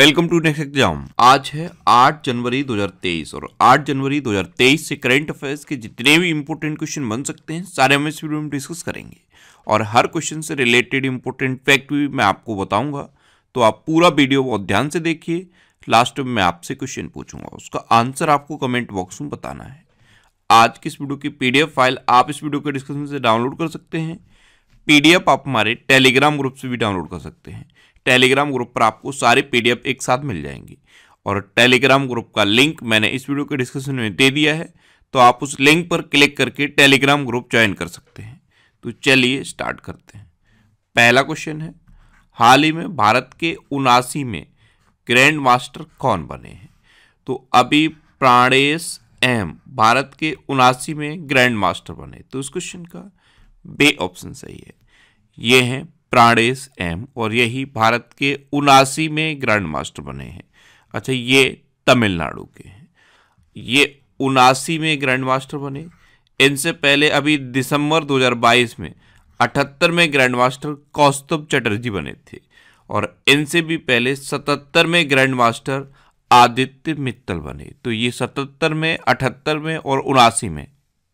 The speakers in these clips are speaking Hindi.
वेलकम टू नेक्स्ट एग्जाम आज है 8 जनवरी 2023 और 8 जनवरी 2023 से करंट अफेयर्स के जितने भी इंपॉर्टेंट क्वेश्चन बन सकते हैं सारे हम इस वीडियो में डिस्कस करेंगे और हर क्वेश्चन से रिलेटेड इंपॉर्टेंट फैक्ट भी मैं आपको बताऊंगा तो आप पूरा वीडियो बहुत ध्यान से देखिए लास्ट में मैं आपसे क्वेश्चन पूछूंगा उसका आंसर आपको कमेंट बॉक्स में बताना है आज की इस वीडियो की पीडीएफ फाइल आप इस वीडियो के डिस्क्रिप्शन से डाउनलोड कर सकते हैं पीडीएफ आप हमारे टेलीग्राम ग्रुप से भी डाउनलोड कर सकते हैं टेलीग्राम ग्रुप पर आपको सारे पीडीएफ एक साथ मिल जाएंगे और टेलीग्राम ग्रुप का लिंक मैंने इस वीडियो के डिस्क्रिप्शन में दे दिया है तो आप उस लिंक पर क्लिक करके टेलीग्राम ग्रुप ज्वाइन कर सकते हैं तो चलिए स्टार्ट करते हैं पहला क्वेश्चन है हाल ही में भारत के उनासी में ग्रैंड मास्टर कौन बने हैं तो अभी प्राणेश एम भारत के उनासी में ग्रैंड मास्टर बने तो इस क्वेश्चन का बे ऑप्शन सही है ये हैं प्राणेश एम और यही भारत के उनासी में ग्रैंड मास्टर बने हैं अच्छा ये तमिलनाडु के हैं ये उनासी में ग्रैंड मास्टर बने इनसे पहले अभी दिसंबर 2022 में अठहत्तर में ग्रैंड मास्टर कौस्तुभ चटर्जी बने थे और इनसे भी पहले सतहत्तर में ग्रैंड मास्टर आदित्य मित्तल बने तो ये सतहत्तर में अठहत्तर में और उनासी में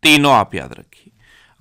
तीनों आप याद रखिए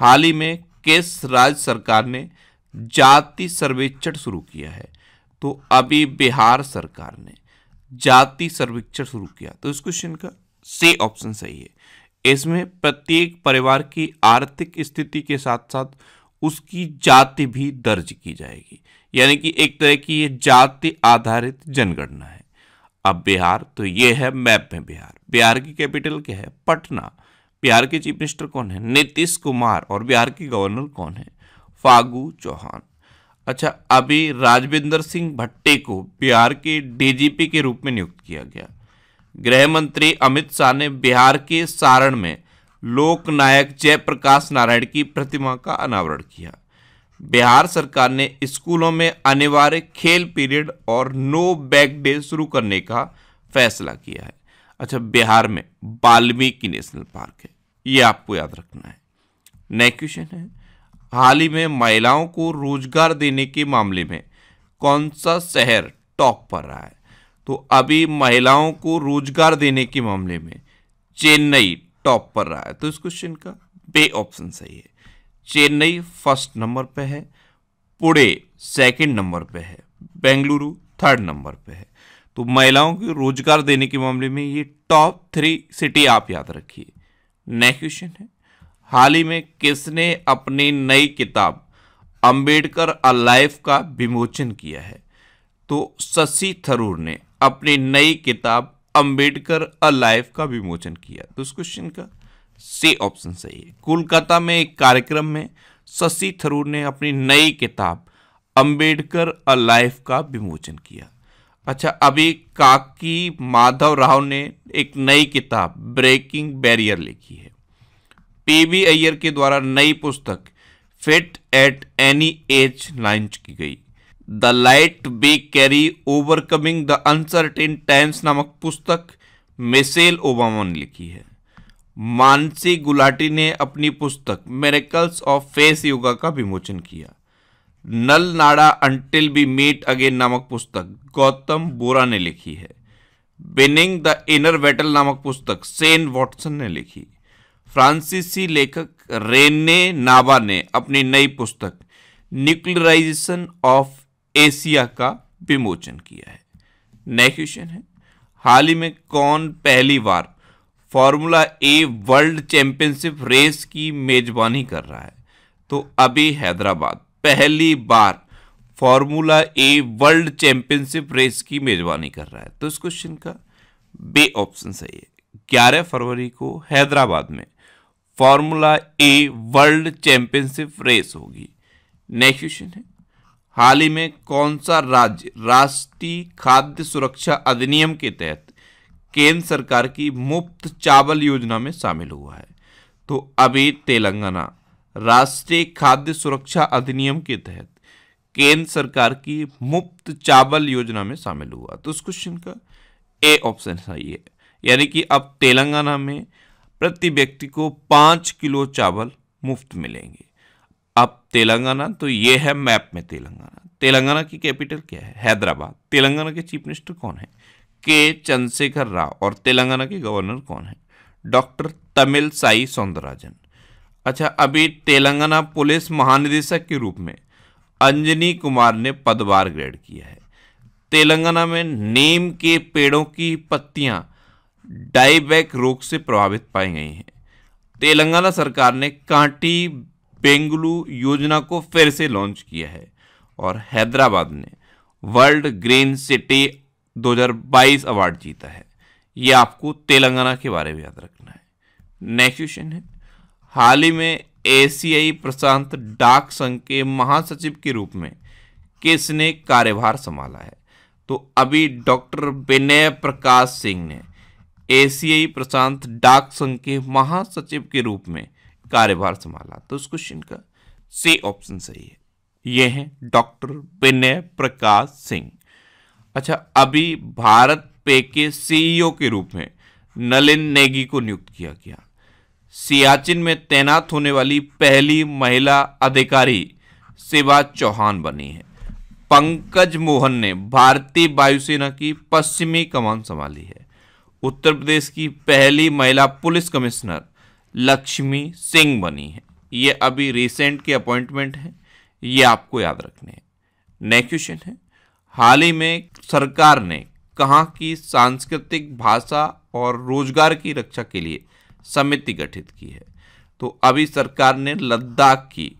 हाल ही में केस राज्य सरकार ने जाति सर्वेक्षण शुरू किया है तो अभी बिहार सरकार ने जाति सर्वेक्षण शुरू किया तो इस क्वेश्चन का सी ऑप्शन सही है इसमें प्रत्येक परिवार की आर्थिक स्थिति के साथ साथ उसकी जाति भी दर्ज की जाएगी यानी कि एक तरह की ये जाति आधारित जनगणना है अब बिहार तो ये है मैप में बिहार बिहार की कैपिटल क्या है पटना बिहार के चीफ मिनिस्टर कौन है नीतीश कुमार और बिहार के गवर्नर कौन है फागू चौहान अच्छा अभी राजविंदर सिंह भट्टे को बिहार के डीजीपी के रूप में नियुक्त किया गया गृह मंत्री अमित शाह ने बिहार के सारण में लोकनायक जयप्रकाश नारायण की प्रतिमा का अनावरण किया बिहार सरकार ने स्कूलों में अनिवार्य खेल पीरियड और नो बैक डे शुरू करने का फैसला किया है अच्छा बिहार में वाल्मीकि नेशनल पार्क है ये आपको याद रखना है नेक्स्ट क्वेश्चन है हाल ही में महिलाओं को रोजगार देने के मामले में कौन सा शहर टॉप पर रहा है तो अभी महिलाओं को रोजगार देने के मामले में चेन्नई टॉप पर रहा है तो इस क्वेश्चन का बे ऑप्शन सही है चेन्नई फर्स्ट नंबर पे है पुणे सेकंड नंबर पे है बेंगलुरु थर्ड नंबर पे है तो महिलाओं को रोजगार देने के मामले में ये टॉप थ्री सिटी आप याद रखिए नेक्स्ट क्वेश्चन है हाल ही में किसने अपनी नई किताब अंबेडकर अ लाइफ का विमोचन किया है तो शशि थरूर ने अपनी नई किताब अंबेडकर अ लाइफ का विमोचन किया तो इस क्वेश्चन का सी ऑप्शन सही है कोलकाता में एक कार्यक्रम में शशि थरूर ने अपनी नई किताब अंबेडकर अ लाइफ का विमोचन किया अच्छा अभी काकी माधव राव ने एक नई किताब ब्रेकिंग बैरियर लिखी है पी बी अय्यर के द्वारा नई पुस्तक fit at any age launch की गई the light we carry overcoming the uncertain times नामक पुस्तक मिसेल ओबामा ने लिखी है मानसी गुलाटी ने अपनी पुस्तक मेरेकल्स ऑफ फेस योगा का विमोचन किया नल नाड़ा अंटिल बी मीट अगेन नामक पुस्तक गौतम बोरा ने लिखी है बिनिंग द इनर बैटल नामक पुस्तक सेन वॉटसन ने लिखी फ्रांसीसी लेखक रेने नाबा ने अपनी नई पुस्तक न्यूक्लियराइजेशन ऑफ एशिया का विमोचन किया है नए क्वेश्चन है हाल ही में कौन पहली बार formula E world championship race की मेजबानी कर रहा है तो अभी हैदराबाद पहली बार formula E world championship race की मेजबानी कर रहा है तो इस क्वेश्चन का बे ऑप्शन सही है ग्यारह फरवरी को हैदराबाद में formula E world championship race होगी नेक्स्ट क्वेश्चन है हाल ही में कौन सा राज्य राष्ट्रीय खाद्य सुरक्षा अधिनियम के तहत केंद्र सरकार की मुफ्त चावल योजना में शामिल हुआ है तो अभी तेलंगाना राष्ट्रीय खाद्य सुरक्षा अधिनियम के तहत केंद्र सरकार की मुफ्त चावल योजना में शामिल हुआ तो उस क्वेश्चन का ए ऑप्शन सही है यानी कि अब तेलंगाना में प्रति व्यक्ति को पाँच किलो चावल मुफ्त मिलेंगे अब तेलंगाना तो ये है मैप में तेलंगाना तेलंगाना की कैपिटल क्या है हैदराबाद तेलंगाना के चीफ मिनिस्टर कौन है के चंद्रशेखर राव और तेलंगाना के गवर्नर कौन है डॉक्टर तमिल साई सौंदराजन अच्छा अभी तेलंगाना पुलिस महानिदेशक के रूप में अंजनी कुमार ने पदभार ग्रहण किया है तेलंगाना में नीम के पेड़ों की पत्तियां डाईबैक रोग से प्रभावित पाई गई हैं तेलंगाना सरकार ने कांटी बेंगलू योजना को फिर से लॉन्च किया है और हैदराबाद ने वर्ल्ड ग्रीन सिटी 2022 अवार्ड जीता है ये आपको तेलंगाना के बारे में याद रखना है नेक्स्ट क्वेश्चन है हाल ही में एशियाई प्रशांत डाक संघ के महासचिव के रूप में किसने कार्यभार संभाला है तो अभी डॉक्टर विनय प्रकाश सिंह ने एशियाई प्रशांत डाक संघ के महासचिव के रूप में कार्यभार संभाला तो इस क्वेश्चन का सी ऑप्शन सही है ये हैं डॉक्टर विनय प्रकाश सिंह अच्छा अभी भारत पे के सीईओ e के रूप में नलिन नेगी को नियुक्त किया गया सियाचिन में तैनात होने वाली पहली महिला अधिकारी शिवा चौहान बनी है पंकज मोहन ने भारतीय वायुसेना की पश्चिमी कमान संभाली है उत्तर प्रदेश की पहली महिला पुलिस कमिश्नर लक्ष्मी सिंह बनी है ये अभी रिसेंट के अपॉइंटमेंट हैं ये आपको याद रखने हैं नेक्स्ट क्वेश्चन है हाल ही में सरकार ने कहा की सांस्कृतिक भाषा और रोजगार की रक्षा के लिए समिति गठित की है तो अभी सरकार ने लद्दाख की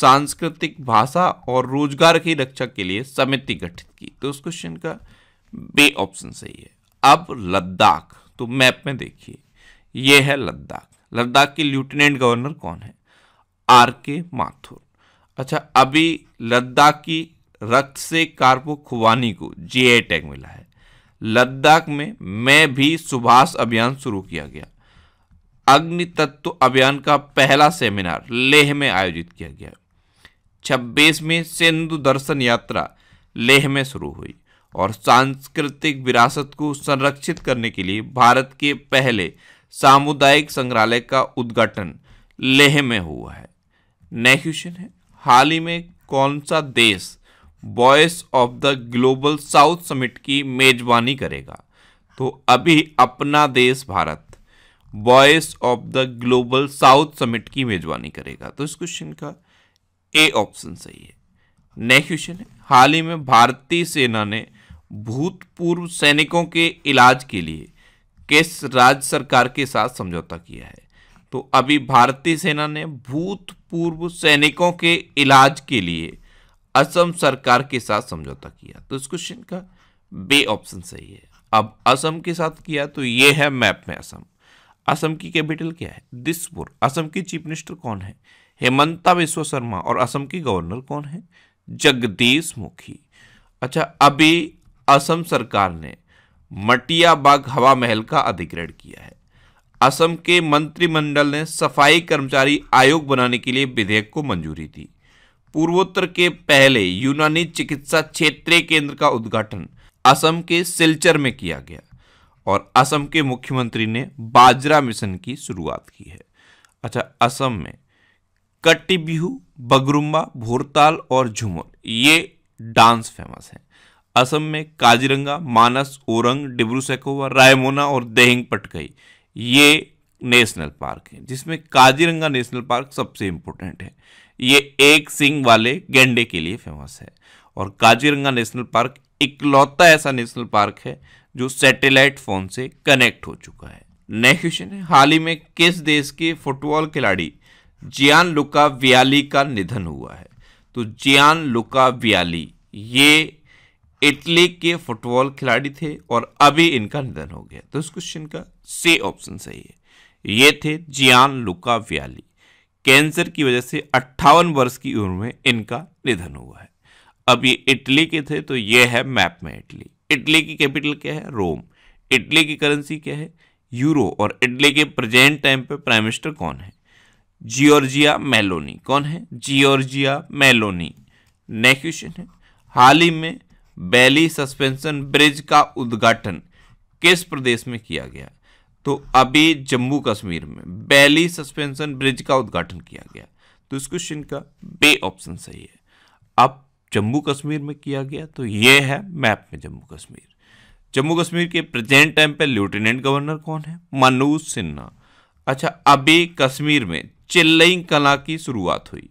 सांस्कृतिक भाषा और रोजगार की रक्षा के लिए समिति गठित की तो उस क्वेश्चन का बे ऑप्शन सही है अब लद्दाख तो मैप में देखिए यह है लद्दाख लद्दाख के लेफ्टिनेंट गवर्नर कौन है आर के माथुर अच्छा अभी लद्दाख की रक्त से कार्पो खुवानी को जीआई टैग मिला है लद्दाख में मैं भी सुभाष अभियान शुरू किया गया अग्नि तत्व अभियान का पहला सेमिनार लेह में आयोजित किया गया 26वीं सिंधु दर्शन यात्रा लेह में शुरू हुई और सांस्कृतिक विरासत को संरक्षित करने के लिए भारत के पहले सामुदायिक संग्रहालय का उद्घाटन लेह में हुआ है नेक्स्ट क्वेश्चन है हाल ही में कौन सा देश voice of the global south summit की मेजबानी करेगा तो अभी अपना देश Bharat voice of the global south summit की मेजबानी करेगा तो इस क्वेश्चन का ए ऑप्शन सही है नेक्स्ट क्वेश्चन है हाल ही में भारतीय सेना ने भूतपूर्व सैनिकों के इलाज के लिए किस राज्य सरकार के साथ समझौता किया है तो अभी भारतीय सेना ने भूतपूर्व सैनिकों के इलाज के लिए असम सरकार के साथ समझौता किया तो इस क्वेश्चन का बे ऑप्शन सही है अब असम के साथ किया तो ये है मैप में असम असम की कैपिटल क्या है दिसपुर असम की चीफ मिनिस्टर कौन है हेमंता विश्व शर्मा और असम की गवर्नर कौन है जगदीश मुखी अच्छा अभी असम सरकार ने मटिया बाग हवा महल का अधिग्रहण किया है असम के मंत्रिमंडल ने सफाई कर्मचारी आयोग बनाने के लिए विधेयक को मंजूरी दी पूर्वोत्तर के पहले यूनानी चिकित्सा क्षेत्रीय केंद्र का उद्घाटन असम के सिलचर में किया गया और असम के मुख्यमंत्री ने बाजरा मिशन की शुरुआत की है अच्छा असम में कट्टी बिहू बगरुम्बा भोरताल और झुमर ये डांस फेमस हैं असम में काजीरंगा मानस ओरंग डिब्रू सैकोवा रायमोना और देहिंग पटकई ये नेशनल पार्क हैं जिसमें काजीरंगा नेशनल पार्क सबसे इम्पोर्टेंट है ये एक सिंग वाले गेंडे के लिए फेमस है और काजीरंगा नेशनल पार्क इकलौता ऐसा नेशनल पार्क है जो सैटेलाइट फोन से कनेक्ट हो चुका है नेक्स्ट क्वेश्चन है हाल ही में किस देश के फुटबॉल खिलाड़ी जियान लुका वियाली का निधन हुआ है तो जियान लुका वियाली ये इटली के फुटबॉल खिलाड़ी थे और अभी इनका निधन हो गया तो इस क्वेश्चन का से ऑप्शन सही है ये थे जियान लुका वियाली कैंसर की वजह से अट्ठावन वर्ष की उम्र में इनका निधन हुआ है अब ये इटली के थे तो ये है मैप में इटली इटली की कैपिटल क्या है रोम इटली की करेंसी क्या है यूरो और इटली के प्रेजेंट टाइम पे प्राइम मिनिस्टर कौन है जियोर्जिया मेलोनी कौन है जियोर्जिया मेलोनी नेक्स्ट क्वेश्चन है हाल ही में बैली सस्पेंशन ब्रिज का उद्घाटन किस प्रदेश में किया गया तो अभी जम्मू कश्मीर में बैली सस्पेंशन ब्रिज का उद्घाटन किया गया तो इस क्वेश्चन का बे ऑप्शन सही है अब जम्मू कश्मीर में किया गया तो ये है मैप में जम्मू कश्मीर जम्मू कश्मीर के प्रेजेंट टाइम पे लेफ्टिनेंट गवर्नर कौन है मनोज सिन्हा अच्छा अभी कश्मीर में चिल्लई कला की शुरुआत हुई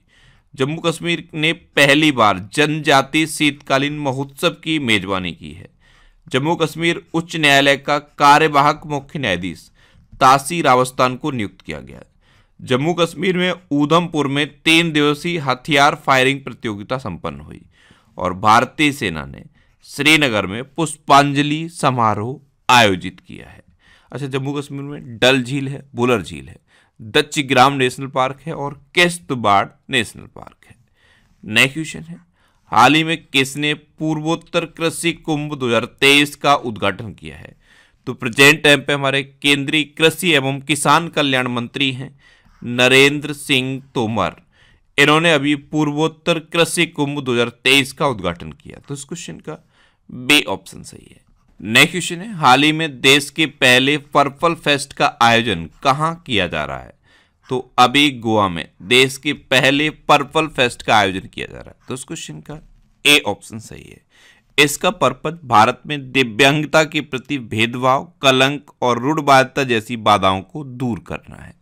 जम्मू कश्मीर ने पहली बार जनजाति शीतकालीन महोत्सव की मेजबानी की है जम्मू कश्मीर उच्च न्यायालय का कार्यवाहक मुख्य न्यायाधीश तासी रावस्थान को नियुक्त किया गया जम्मू कश्मीर में उधमपुर में तीन दिवसीय हथियार फायरिंग प्रतियोगिता संपन्न हुई और भारतीय सेना ने श्रीनगर में पुष्पांजलि समारोह आयोजित किया है अच्छा जम्मू कश्मीर में डल झील है बुलर झील है ग्राम नेशनल पार्क है और केस्तबाड़ नेशनल पार्क है नए क्वेश्चन है हाल ही में किसने पूर्वोत्तर कृषि कुंभ 2023 का उद्घाटन किया है तो प्रेजेंट टाइम पे हमारे केंद्रीय कृषि एवं किसान कल्याण मंत्री हैं नरेंद्र सिंह तोमर इन्होंने अभी पूर्वोत्तर कृषि कुंभ 2023 का उद्घाटन किया तो इस क्वेश्चन का बी ऑप्शन सही है नेक्स्ट क्वेश्चन है हाल ही में देश के पहले पर्पल फेस्ट का आयोजन कहाँ किया जा रहा है तो अभी गोवा में देश के पहले पर्पल फेस्ट का आयोजन किया जा रहा है तो इस क्वेश्चन का ए ऑप्शन सही है इसका पर्पज भारत में दिव्यांगता के प्रति भेदभाव कलंक और रूढ़वादता जैसी बाधाओं को दूर करना है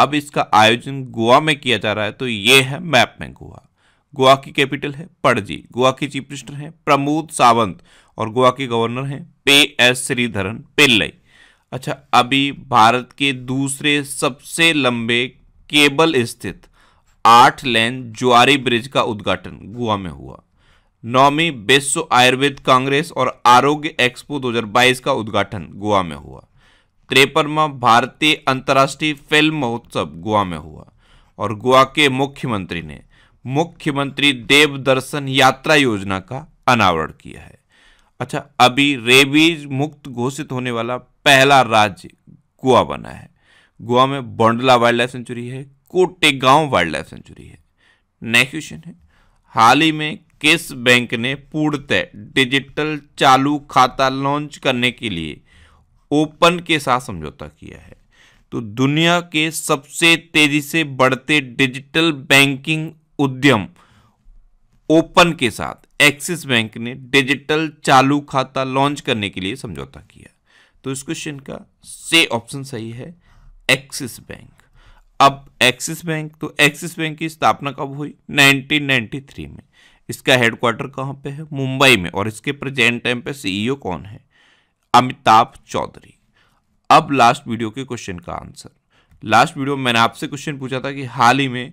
अब इसका आयोजन गोवा में किया जा रहा है तो ये है मैप में गोवा गोवा की कैपिटल है पणजी गोवा के चीफ मिनिस्टर हैं प्रमोद सावंत और गोवा के गवर्नर हैं पे एस श्रीधरन पिल्लई अच्छा अभी भारत के दूसरे सबसे लंबे केबल स्थित आठ लेन ज्वारी ब्रिज का उद्घाटन गोवा में हुआ नौवीं विश्व आयुर्वेद कांग्रेस और आरोग्य एक्सपो 2022 का उद्घाटन गोवा में हुआ त्रेपनवा भारतीय अंतर्राष्ट्रीय फिल्म महोत्सव गोवा में हुआ और गोवा के मुख्यमंत्री ने मुख्यमंत्री देव दर्शन यात्रा योजना का अनावरण किया है अच्छा अभी रेबीज मुक्त घोषित होने वाला पहला राज्य गोवा बना है गोवा में बोंडला वाइल्ड लाइफ सेंचुरी है कोटेगांव वाइल्ड लाइफ सेंचुरी है नेक्स्ट क्वेश्चन है हाल ही में किस बैंक ने पूर्णतः डिजिटल चालू खाता लॉन्च करने के लिए ओपन के साथ समझौता किया है तो दुनिया के सबसे तेजी से बढ़ते डिजिटल बैंकिंग उद्यम ओपन के साथ एक्सिस बैंक ने डिजिटल चालू खाता लॉन्च करने के लिए समझौता किया तो इस क्वेश्चन का से ऑप्शन सही है एक्सिस बैंक अब एक्सिस बैंक तो एक्सिस बैंक की स्थापना कब हुई 1993 में इसका हेडक्वार्टर कहां पे है मुंबई में और इसके प्रेजेंट टाइम पे सीईओ e कौन है अमिताभ चौधरी अब लास्ट वीडियो के क्वेश्चन का आंसर लास्ट वीडियो मैंने आपसे क्वेश्चन पूछा था कि हाल ही में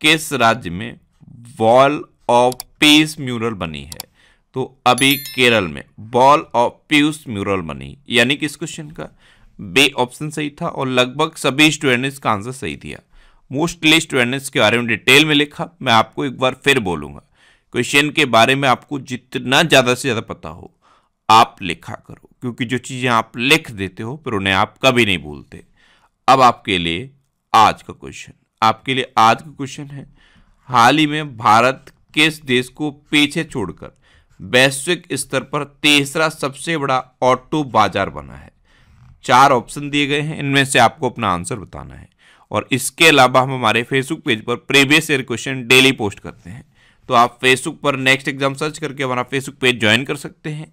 किस राज्य में वॉल ऑफ पीस म्यूरल बनी है तो अभी केरल में बॉल ऑफ पीस म्यूरल बनी यानी किस क्वेश्चन का बे ऑप्शन सही था और लगभग सभी ने का आंसर सही दिया मोस्टली स्टूडेंट्स के बारे में डिटेल में लिखा मैं आपको एक बार फिर बोलूँगा क्वेश्चन के बारे में आपको जितना ज़्यादा से ज़्यादा पता हो आप लिखा करो क्योंकि जो चीज़ें आप लिख देते हो फिर उन्हें आप कभी नहीं भूलते अब आपके लिए आज का क्वेश्चन आपके लिए आज का क्वेश्चन है हाल ही में भारत किस देश को पीछे छोड़कर वैश्विक स्तर पर तीसरा सबसे बड़ा ऑटो बाजार बना है चार ऑप्शन दिए गए हैं इनमें से आपको अपना आंसर बताना है और इसके अलावा हम हमारे फेसबुक पेज पर previous year question daily post करते हैं तो आप फेसबुक पर नेक्स्ट एग्जाम सर्च करके हमारा फेसबुक पेज ज्वाइन कर सकते हैं